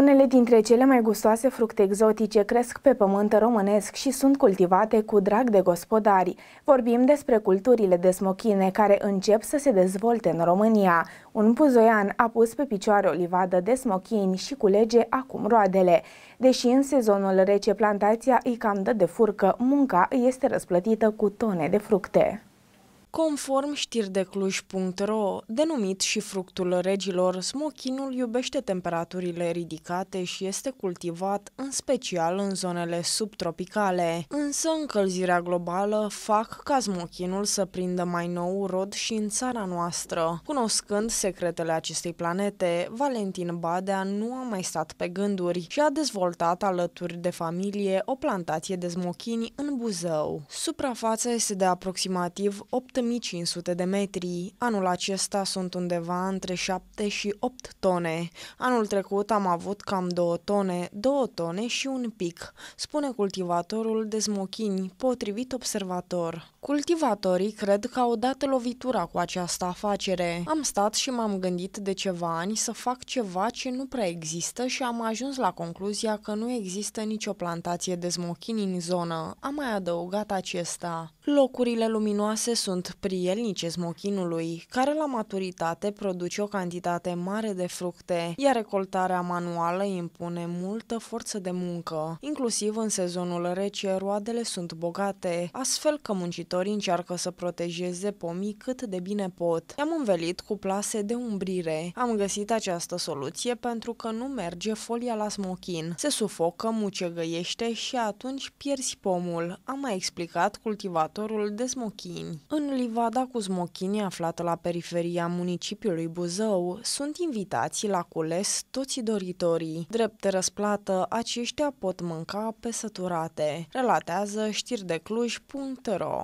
Unele dintre cele mai gustoase fructe exotice cresc pe pământ românesc și sunt cultivate cu drag de gospodari. Vorbim despre culturile de smochine care încep să se dezvolte în România. Un puzoian a pus pe picioare o livadă de smochini și culege acum roadele. Deși în sezonul rece plantația îi cam dă de furcă, munca îi este răsplătită cu tone de fructe. Conform știrdecluj.ro, denumit și fructul regilor, smochinul iubește temperaturile ridicate și este cultivat în special în zonele subtropicale. Însă încălzirea globală fac ca smochinul să prindă mai nou rod și în țara noastră. Cunoscând secretele acestei planete, Valentin Badea nu a mai stat pe gânduri și a dezvoltat alături de familie o plantație de smochini în Buzău. Suprafața este de aproximativ 8 7500 de metri. Anul acesta sunt undeva între 7 și 8 tone. Anul trecut am avut cam 2 tone, 2 tone și un pic, spune cultivatorul de smochini, potrivit observator. Cultivatorii cred că au dat lovitura cu această afacere. Am stat și m-am gândit de ceva ani să fac ceva ce nu prea există și am ajuns la concluzia că nu există nicio plantație de smochini în zonă. Am mai adăugat acesta. Locurile luminoase sunt prielnice smochinului, care la maturitate produce o cantitate mare de fructe, iar recoltarea manuală impune multă forță de muncă. Inclusiv în sezonul rece, roadele sunt bogate, astfel că muncitorii încearcă să protejeze pomii cât de bine pot. I-am învelit cu plase de umbrire. Am găsit această soluție pentru că nu merge folia la smochin. Se sufocă, mucegăiește și atunci pierzi pomul. Am mai explicat cultivatorul vânătorul de smochini. În livada cu smochini aflată la periferia municipiului Buzău, sunt invitați la cules toți doritorii. Drept răsplată, aceștia pot mânca pe săturate, relatează știrdecluj.ro.